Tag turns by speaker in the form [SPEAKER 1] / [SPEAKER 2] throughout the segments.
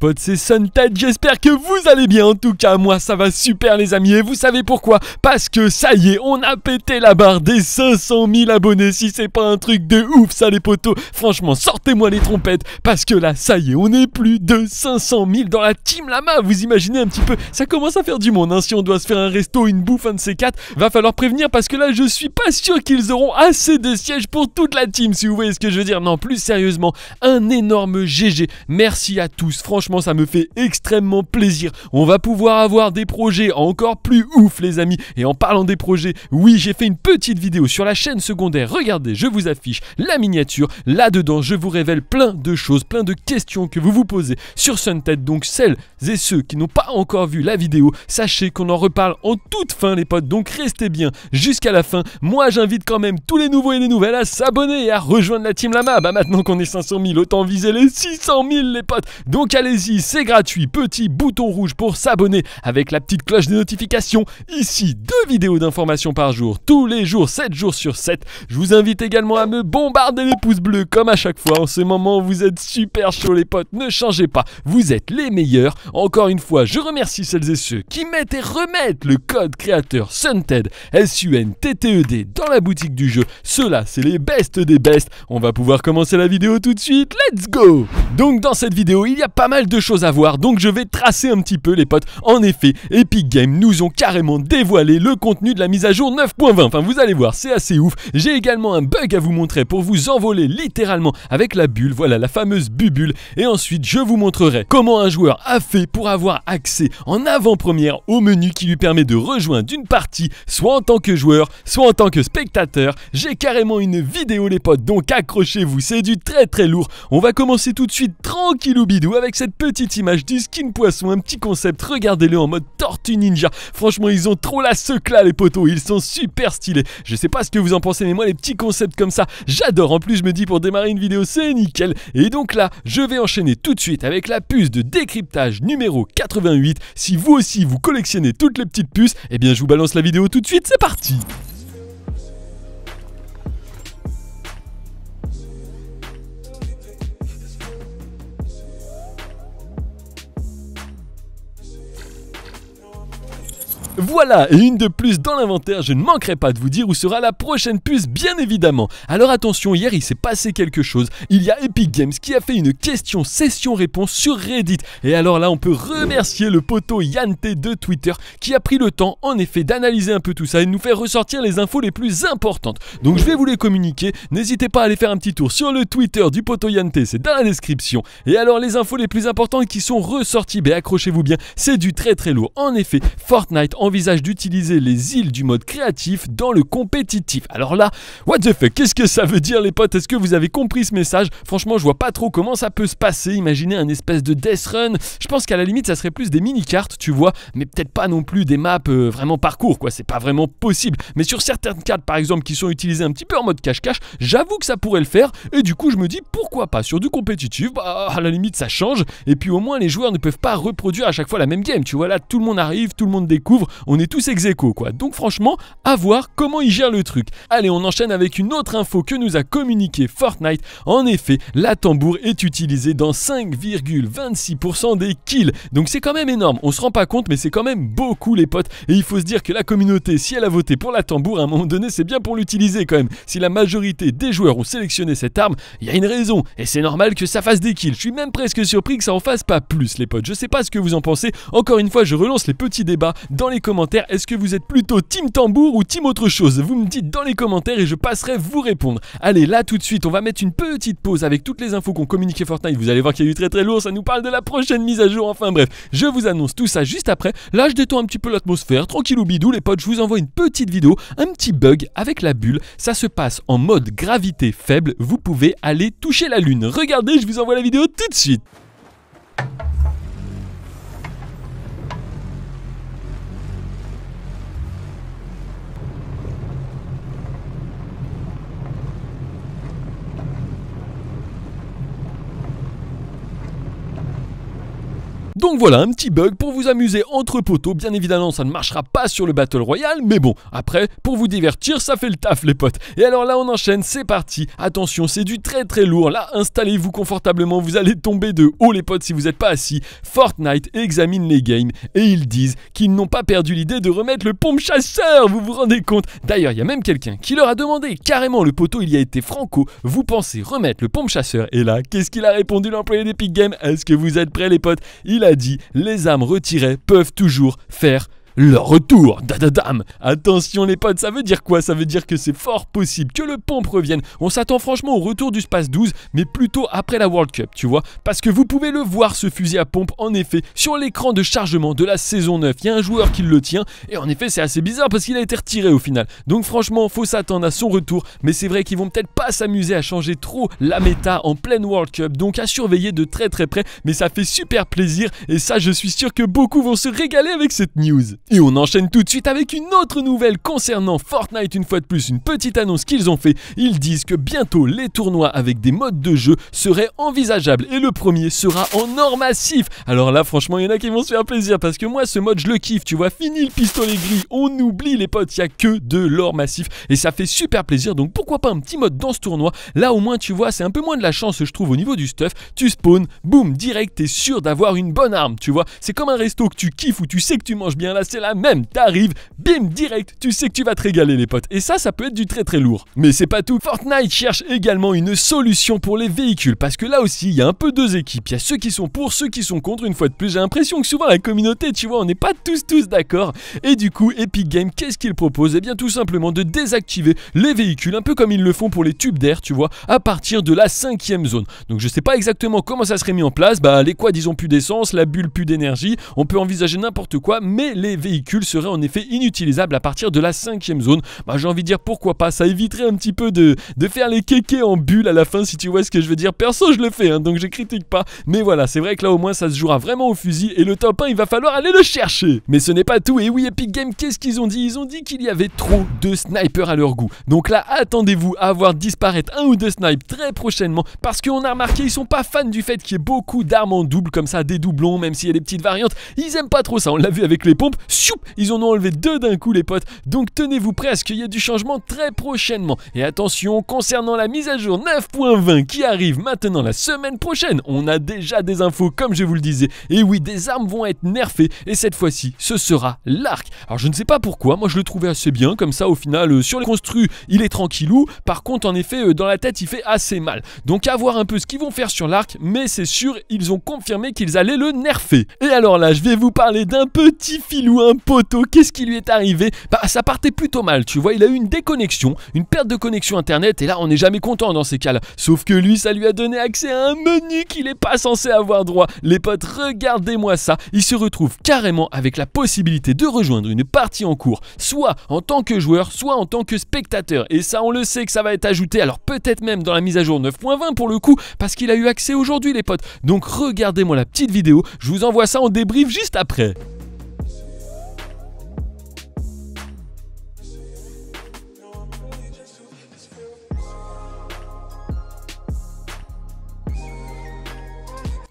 [SPEAKER 1] potes, c'est Sunted, j'espère que vous allez bien, en tout cas moi ça va super les amis, et vous savez pourquoi Parce que ça y est, on a pété la barre des 500 000 abonnés, si c'est pas un truc de ouf ça les potos, franchement sortez-moi les trompettes, parce que là ça y est, on est plus de 500 000 dans la team Lama, vous imaginez un petit peu, ça commence à faire du monde, hein. si on doit se faire un resto, une bouffe, un de ces quatre, va falloir prévenir parce que là je suis pas sûr qu'ils auront assez de sièges pour toute la team, si vous voyez ce que je veux dire, non plus sérieusement, un énorme GG, merci à tous, franchement ça me fait extrêmement plaisir. On va pouvoir avoir des projets encore plus ouf les amis. Et en parlant des projets, oui j'ai fait une petite vidéo sur la chaîne secondaire. Regardez, je vous affiche la miniature. Là-dedans je vous révèle plein de choses, plein de questions que vous vous posez sur Suntet. Donc celles et ceux qui n'ont pas encore vu la vidéo, sachez qu'on en reparle en toute fin les potes. Donc restez bien jusqu'à la fin. Moi j'invite quand même tous les nouveaux et les nouvelles à s'abonner et à rejoindre la team Lama. Bah maintenant qu'on est 500 000, autant viser les 600 000 les potes. Donc allez c'est gratuit. Petit bouton rouge pour s'abonner avec la petite cloche de notification Ici, deux vidéos d'information par jour, tous les jours, 7 jours sur 7. Je vous invite également à me bombarder les pouces bleus comme à chaque fois. En ce moment, vous êtes super chaud les potes. Ne changez pas. Vous êtes les meilleurs. Encore une fois, je remercie celles et ceux qui mettent et remettent le code créateur SUNTED, s e dans la boutique du jeu. cela c'est les best des bestes On va pouvoir commencer la vidéo tout de suite. Let's go Donc dans cette vidéo, il y a pas mal de de choses à voir, donc je vais tracer un petit peu les potes. En effet, Epic Games nous ont carrément dévoilé le contenu de la mise à jour 9.20. Enfin, vous allez voir, c'est assez ouf. J'ai également un bug à vous montrer pour vous envoler littéralement avec la bulle, voilà la fameuse bubule. Et ensuite, je vous montrerai comment un joueur a fait pour avoir accès en avant-première au menu qui lui permet de rejoindre une partie, soit en tant que joueur, soit en tant que spectateur. J'ai carrément une vidéo les potes, donc accrochez-vous, c'est du très très lourd. On va commencer tout de suite tranquillou bidou avec cette petite image du skin poisson, un petit concept, regardez-le en mode tortue ninja. Franchement, ils ont trop la secla les potos, ils sont super stylés. Je sais pas ce que vous en pensez, mais moi les petits concepts comme ça, j'adore. En plus, je me dis pour démarrer une vidéo, c'est nickel. Et donc là, je vais enchaîner tout de suite avec la puce de décryptage numéro 88. Si vous aussi vous collectionnez toutes les petites puces, eh bien je vous balance la vidéo tout de suite, c'est parti. Voilà, et une de plus dans l'inventaire, je ne manquerai pas de vous dire où sera la prochaine puce, bien évidemment. Alors attention, hier il s'est passé quelque chose. Il y a Epic Games qui a fait une question session-réponse sur Reddit. Et alors là, on peut remercier le poteau Yante de Twitter qui a pris le temps, en effet, d'analyser un peu tout ça et de nous faire ressortir les infos les plus importantes. Donc je vais vous les communiquer. N'hésitez pas à aller faire un petit tour sur le Twitter du poteau Yante, c'est dans la description. Et alors les infos les plus importantes qui sont ressorties, ben accrochez-vous bien, c'est du très très lourd. En effet, Fortnite en envisage d'utiliser les îles du mode créatif dans le compétitif. Alors là, what the fuck, qu'est-ce que ça veut dire les potes Est-ce que vous avez compris ce message Franchement, je vois pas trop comment ça peut se passer. Imaginez un espèce de death run. Je pense qu'à la limite, ça serait plus des mini-cartes, tu vois, mais peut-être pas non plus des maps euh, vraiment parcours, quoi. C'est pas vraiment possible. Mais sur certaines cartes, par exemple, qui sont utilisées un petit peu en mode cache-cache, j'avoue que ça pourrait le faire. Et du coup, je me dis pourquoi pas sur du compétitif. Bah, à la limite, ça change. Et puis au moins, les joueurs ne peuvent pas reproduire à chaque fois la même game. Tu vois, là, tout le monde arrive, tout le monde découvre on est tous ex quoi. Donc franchement, à voir comment ils gèrent le truc. Allez, on enchaîne avec une autre info que nous a communiqué Fortnite. En effet, la tambour est utilisée dans 5,26% des kills. Donc c'est quand même énorme. On se rend pas compte, mais c'est quand même beaucoup les potes. Et il faut se dire que la communauté, si elle a voté pour la tambour, à un moment donné, c'est bien pour l'utiliser quand même. Si la majorité des joueurs ont sélectionné cette arme, il y a une raison. Et c'est normal que ça fasse des kills. Je suis même presque surpris que ça en fasse pas plus les potes. Je sais pas ce que vous en pensez. Encore une fois, je relance les petits débats dans les commentaires, est-ce que vous êtes plutôt team tambour ou team autre chose Vous me dites dans les commentaires et je passerai vous répondre. Allez, là tout de suite, on va mettre une petite pause avec toutes les infos qu'on communiquait Fortnite. Vous allez voir qu'il y a eu très très lourd, ça nous parle de la prochaine mise à jour. Enfin bref, je vous annonce tout ça juste après. Là, je détends un petit peu l'atmosphère, tranquille ou bidou les potes, je vous envoie une petite vidéo, un petit bug avec la bulle. Ça se passe en mode gravité faible, vous pouvez aller toucher la lune. Regardez, je vous envoie la vidéo tout de suite. Donc voilà, un petit bug pour vous amuser entre poteaux. Bien évidemment, ça ne marchera pas sur le Battle Royale, mais bon, après, pour vous divertir, ça fait le taf, les potes. Et alors là, on enchaîne, c'est parti. Attention, c'est du très très lourd. Là, installez-vous confortablement, vous allez tomber de haut, les potes, si vous n'êtes pas assis. Fortnite examine les games et ils disent qu'ils n'ont pas perdu l'idée de remettre le pompe chasseur. Vous vous rendez compte D'ailleurs, il y a même quelqu'un qui leur a demandé carrément le poteau, il y a été franco. Vous pensez remettre le pompe chasseur Et là, qu'est-ce qu'il a répondu l'employé d'Epic Games Est-ce que vous êtes prêts, les potes Il dit, les âmes retirées peuvent toujours faire le retour d'Adadam. Attention les potes, ça veut dire quoi Ça veut dire que c'est fort possible que le pompe revienne. On s'attend franchement au retour du Space 12, mais plutôt après la World Cup, tu vois. Parce que vous pouvez le voir ce fusil à pompe en effet sur l'écran de chargement de la saison 9. Il y a un joueur qui le tient et en effet c'est assez bizarre parce qu'il a été retiré au final. Donc franchement, faut s'attendre à son retour, mais c'est vrai qu'ils vont peut-être pas s'amuser à changer trop la méta en pleine World Cup. Donc à surveiller de très très près, mais ça fait super plaisir et ça je suis sûr que beaucoup vont se régaler avec cette news. Et on enchaîne tout de suite avec une autre nouvelle concernant Fortnite, une fois de plus, une petite annonce qu'ils ont fait. Ils disent que bientôt les tournois avec des modes de jeu seraient envisageables et le premier sera en or massif. Alors là, franchement, il y en a qui vont se faire plaisir parce que moi, ce mode, je le kiffe, tu vois. Fini le pistolet gris, on oublie les potes, il n'y a que de l'or massif et ça fait super plaisir. Donc pourquoi pas un petit mode dans ce tournoi Là, au moins, tu vois, c'est un peu moins de la chance, je trouve, au niveau du stuff. Tu spawns, boum, direct, t'es sûr d'avoir une bonne arme, tu vois. C'est comme un resto que tu kiffes ou tu sais que tu manges bien là c'est la même. T'arrives, bim, direct, tu sais que tu vas te régaler, les potes. Et ça, ça peut être du très très lourd. Mais c'est pas tout. Fortnite cherche également une solution pour les véhicules, parce que là aussi, il y a un peu deux équipes. Il y a ceux qui sont pour, ceux qui sont contre. Une fois de plus, j'ai l'impression que souvent la communauté, tu vois, on n'est pas tous tous d'accord. Et du coup, Epic Games, qu'est-ce qu'il propose Eh bien, tout simplement de désactiver les véhicules, un peu comme ils le font pour les tubes d'air, tu vois, à partir de la cinquième zone. Donc, je sais pas exactement comment ça serait mis en place. Bah, les quads, ils plus d'essence, la bulle, plus d'énergie. On peut envisager n'importe quoi, mais les véhicule serait en effet inutilisable à partir de la cinquième zone. Bah, j'ai envie de dire pourquoi pas, ça éviterait un petit peu de, de faire les kékés en bulle à la fin si tu vois ce que je veux dire. Perso, je le fais, hein, donc je critique pas. Mais voilà, c'est vrai que là au moins ça se jouera vraiment au fusil et le top 1, il va falloir aller le chercher. Mais ce n'est pas tout, et oui, Epic Games, qu'est-ce qu'ils ont dit Ils ont dit qu'il y avait trop de snipers à leur goût. Donc là, attendez-vous à voir disparaître un ou deux snipes très prochainement parce qu'on a remarqué, ils sont pas fans du fait qu'il y ait beaucoup d'armes en double comme ça, des doublons, même s'il y a des petites variantes. Ils aiment pas trop ça, on l'a vu avec les pompes, Soup, Ils en ont enlevé deux d'un coup, les potes. Donc tenez-vous prêts à ce qu'il y ait du changement très prochainement. Et attention, concernant la mise à jour 9.20 qui arrive maintenant la semaine prochaine, on a déjà des infos, comme je vous le disais. Et oui, des armes vont être nerfées. Et cette fois-ci, ce sera l'arc. Alors je ne sais pas pourquoi, moi je le trouvais assez bien. Comme ça, au final, euh, sur les construits, il est tranquillou. Par contre, en effet, euh, dans la tête, il fait assez mal. Donc à voir un peu ce qu'ils vont faire sur l'arc. Mais c'est sûr, ils ont confirmé qu'ils allaient le nerfer. Et alors là, je vais vous parler d'un petit filou un poteau, qu'est-ce qui lui est arrivé Bah ça partait plutôt mal, tu vois, il a eu une déconnexion, une perte de connexion internet et là on n'est jamais content dans ces cas-là. Sauf que lui ça lui a donné accès à un menu qu'il n'est pas censé avoir droit. Les potes, regardez-moi ça, il se retrouve carrément avec la possibilité de rejoindre une partie en cours, soit en tant que joueur, soit en tant que spectateur. Et ça on le sait que ça va être ajouté, alors peut-être même dans la mise à jour 9.20 pour le coup, parce qu'il a eu accès aujourd'hui les potes. Donc regardez-moi la petite vidéo, je vous envoie ça en débrief juste après.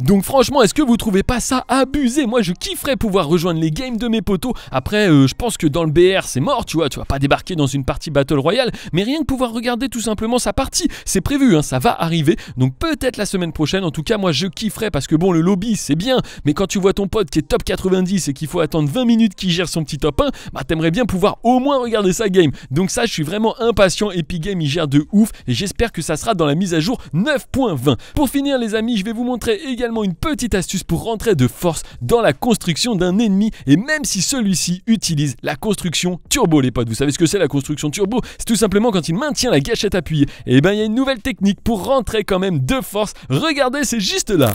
[SPEAKER 1] Donc franchement, est-ce que vous trouvez pas ça abusé Moi, je kifferais pouvoir rejoindre les games de mes potos. Après, euh, je pense que dans le BR, c'est mort, tu vois, tu vas pas débarquer dans une partie Battle Royale, mais rien que pouvoir regarder tout simplement sa partie, c'est prévu, hein, ça va arriver. Donc peut-être la semaine prochaine, en tout cas, moi, je kifferais parce que bon, le lobby, c'est bien, mais quand tu vois ton pote qui est top 90 et qu'il faut attendre 20 minutes qu'il gère son petit top 1, bah t'aimerais bien pouvoir au moins regarder sa game. Donc ça, je suis vraiment impatient. Epic Game, il gère de ouf et j'espère que ça sera dans la mise à jour 9.20. Pour finir, les amis, je vais vous montrer également une petite astuce pour rentrer de force dans la construction d'un ennemi et même si celui-ci utilise la construction turbo les potes. Vous savez ce que c'est la construction turbo C'est tout simplement quand il maintient la gâchette appuyée. Et eh ben il y a une nouvelle technique pour rentrer quand même de force. Regardez, c'est juste là.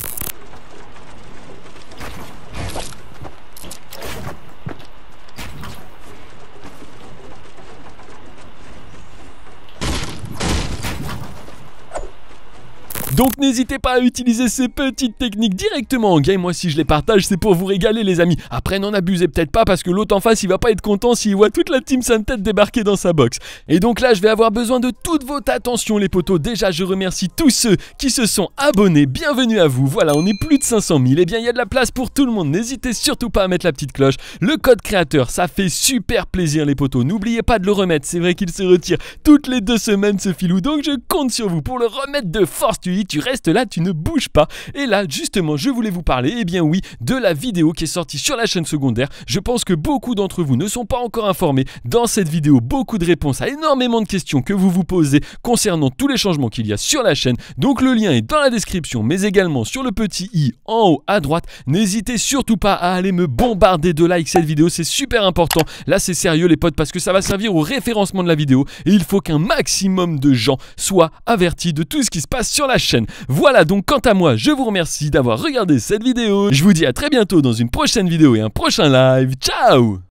[SPEAKER 1] Donc n'hésitez pas à utiliser ces petites techniques directement en game. Moi, si je les partage, c'est pour vous régaler, les amis. Après, n'en abusez peut-être pas parce que l'autre en face, il va pas être content s'il voit toute la team Sainte tête débarquer dans sa box. Et donc là, je vais avoir besoin de toute votre attention, les potos. Déjà, je remercie tous ceux qui se sont abonnés. Bienvenue à vous. Voilà, on est plus de 500 000. Eh bien, il y a de la place pour tout le monde. N'hésitez surtout pas à mettre la petite cloche. Le code créateur, ça fait super plaisir, les potos. N'oubliez pas de le remettre. C'est vrai qu'il se retire toutes les deux semaines, ce filou. Donc, je compte sur vous pour le remettre de force tu restes là, tu ne bouges pas. Et là, justement, je voulais vous parler, et eh bien oui, de la vidéo qui est sortie sur la chaîne secondaire. Je pense que beaucoup d'entre vous ne sont pas encore informés. Dans cette vidéo, beaucoup de réponses à énormément de questions que vous vous posez concernant tous les changements qu'il y a sur la chaîne. Donc le lien est dans la description, mais également sur le petit i en haut à droite. N'hésitez surtout pas à aller me bombarder de likes cette vidéo, c'est super important. Là, c'est sérieux les potes parce que ça va servir au référencement de la vidéo et il faut qu'un maximum de gens soient avertis de tout ce qui se passe sur la chaîne. Voilà donc quant à moi, je vous remercie d'avoir regardé cette vidéo. Je vous dis à très bientôt dans une prochaine vidéo et un prochain live. Ciao